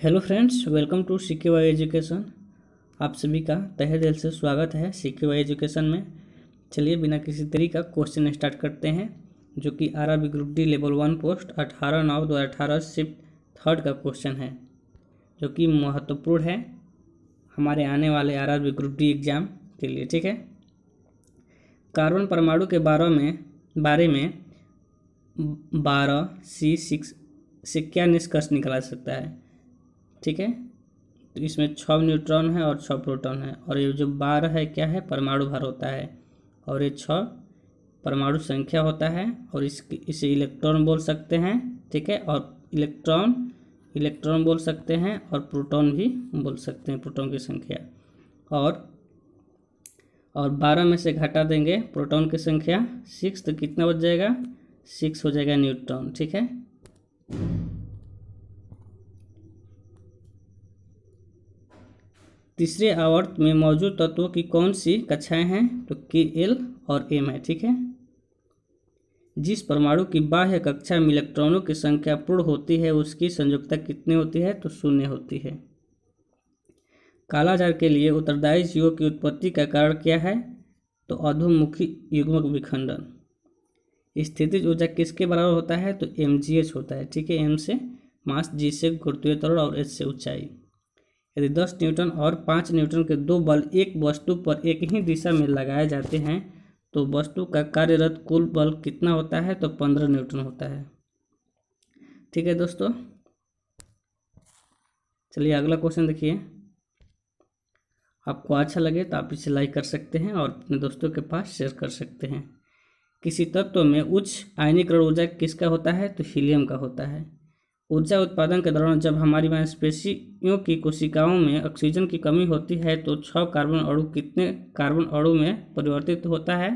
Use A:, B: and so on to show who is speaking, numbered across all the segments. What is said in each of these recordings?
A: hello friends welcome to सिक्के Y education आप सभी का तहे दिल से स्वागत है सिक्के वाई एजुकेशन में चलिए बिना किसी का क्वेश्चन स्टार्ट करते हैं जो कि R R B group D level one post अठारह नौ दो अठारह शिफ्ट थर्ड का क्वेश्चन है जो कि महत्वपूर्ण है हमारे आने वाले R R B group D exam के लिए ठीक है कार्बन परमाणु के बारे में बारे में बारह सी सिक्स से क्या निष्कर्ष निकाला सकता है ठीक है तो इसमें छः न्यूट्रॉन है और छः प्रोटॉन है और ये जो बारह है क्या है परमाणु भर होता है और ये छः परमाणु संख्या होता है और इसके इसे इलेक्ट्रॉन बोल सकते हैं ठीक है और इलेक्ट्रॉन इलेक्ट्रॉन बोल सकते हैं और प्रोटॉन भी बोल सकते हैं प्रोटॉन की संख्या और और बारह में से घटा देंगे प्रोटॉन की संख्या सिक्स तो कितना बच जाएगा सिक्स हो जाएगा न्यूट्रॉन ठीक है तीसरे आवर्त में मौजूद तत्वों की कौन सी कक्षाएं हैं तो के एल और एम है ठीक है जिस परमाणु की बाह्य कक्षा में इलेक्ट्रॉनों की संख्या पूर्ण होती है उसकी संयुक्तता कितनी होती है तो शून्य होती है कालाजार के लिए उत्तरदायी जीवों की उत्पत्ति का कारण क्या है तो अधोमुखी युग्मक विखंडन स्थितिज ऊर्जा किसके बराबर होता है तो एम होता है ठीक है एम से मास जी से गुरुत्वीय तरण और एच से ऊंचाई यदि 10 न्यूटन और 5 न्यूटन के दो बल एक वस्तु पर एक ही दिशा में लगाए जाते हैं तो वस्तु का कार्यरत कुल बल कितना होता है तो 15 न्यूटन होता है ठीक है दोस्तों चलिए अगला क्वेश्चन देखिए आपको अच्छा लगे तो आप इसे लाइक कर सकते हैं और अपने दोस्तों के पास शेयर कर सकते हैं किसी तत्व में उच्च आयनीकरण ऊर्जा किसका होता है तो हीलियम का होता है ऊर्जा उत्पादन के दौरान जब हमारी मांसपेशियों की कोशिकाओं में ऑक्सीजन की कमी होती है तो छः कार्बन अणु कितने कार्बन अणु में परिवर्तित होता है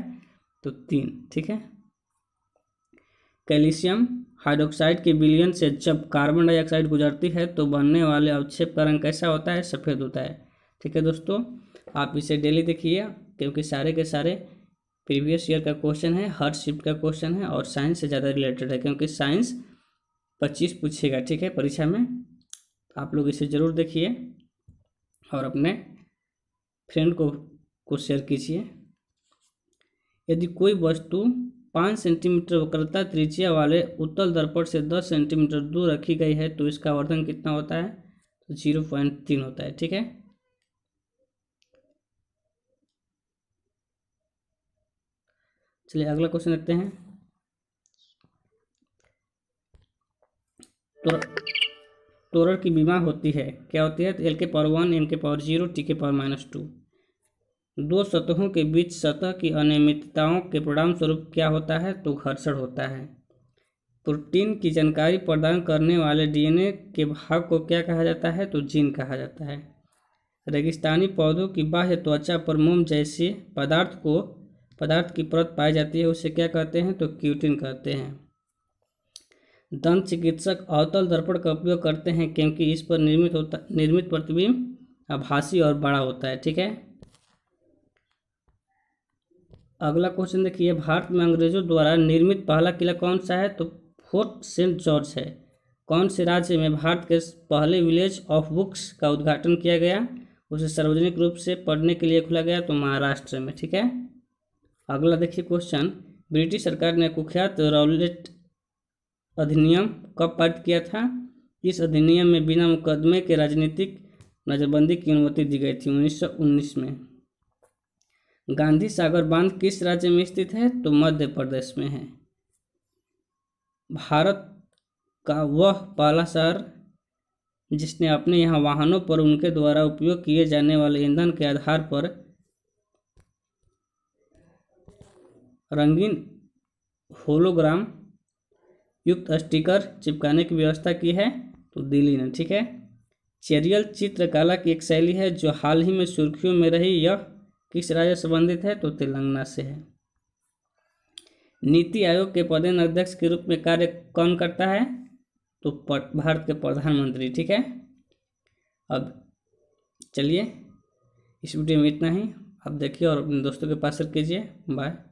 A: तो तीन ठीक है कैल्शियम हाइड्रोक्साइड के बिलियन से जब कार्बन डाइऑक्साइड गुजरती है तो बनने वाले अवक्षेप का रंग कैसा होता है सफ़ेद होता है ठीक है दोस्तों आप इसे डेली देखिए क्योंकि सारे के सारे प्रीवियस ईयर का क्वेश्चन है हर शिफ्ट का क्वेश्चन है और साइंस से ज़्यादा रिलेटेड है क्योंकि साइंस पच्चीस पूछेगा ठीक है परीक्षा में आप लोग इसे ज़रूर देखिए और अपने फ्रेंड को को शेयर कीजिए यदि कोई वस्तु पाँच सेंटीमीटर वक्रता त्रिज्या वाले उत्तल दर्पण से दस सेंटीमीटर दूर रखी गई है तो इसका वर्धन कितना होता है तो जीरो पॉइंट तीन होता है ठीक है चलिए अगला क्वेश्चन देखते हैं टोरर की बीमा होती है क्या होती है एल के पावर वन एम के पावर जीरो टी के पावर माइनस टू दो सतहों के बीच सतह की अनियमितताओं के परिणाम स्वरूप क्या होता है तो घर्षण होता है प्रोटीन की जानकारी प्रदान करने वाले डीएनए के भाग को क्या कहा जाता है तो जीन कहा जाता है रेगिस्तानी पौधों की बाह्य त्वचा पर मोम जैसे पदार्थ को पदार्थ की परत पाई जाती है उसे क्या कहते हैं तो क्यूटिन कहते हैं दंत चिकित्सक अवतल दर्पण का उपयोग करते हैं क्योंकि इस पर निर्मित होता निर्मित प्रतिबिंब आभासी और बड़ा होता है ठीक है अगला क्वेश्चन देखिए भारत में अंग्रेजों द्वारा निर्मित पहला किला कौन सा है तो फोर्ट सेंट जॉर्ज है कौन से राज्य में भारत के पहले विलेज ऑफ बुक्स का उद्घाटन किया गया उसे सार्वजनिक रूप से पढ़ने के लिए खुला गया तो महाराष्ट्र में ठीक है अगला देखिए क्वेश्चन ब्रिटिश सरकार ने कुख्यात रॉलेट अधिनियम कब पारित किया था इस अधिनियम में बिना मुकदमे के राजनीतिक नजरबंदी की अनुमति दी गई थी 1919 में गांधी सागर बांध किस राज्य में स्थित है तो मध्य प्रदेश में है भारत का वह पहला शहर जिसने अपने यहाँ वाहनों पर उनके द्वारा उपयोग किए जाने वाले ईंधन के आधार पर रंगीन होलोग्राम युक्त स्टिकर चिपकाने की व्यवस्था की है तो दिल्ली ने ठीक है चेरियल चित्रकला की एक शैली है जो हाल ही में सुर्खियों में रही यह किस राज्य संबंधित है तो तेलंगाना से है नीति आयोग के पदेन अध्यक्ष के रूप में कार्य कौन करता है तो भारत के प्रधानमंत्री ठीक है अब चलिए इस वीडियो में इतना ही आप देखिए और अपने दोस्तों के पास शेयर कीजिए बाय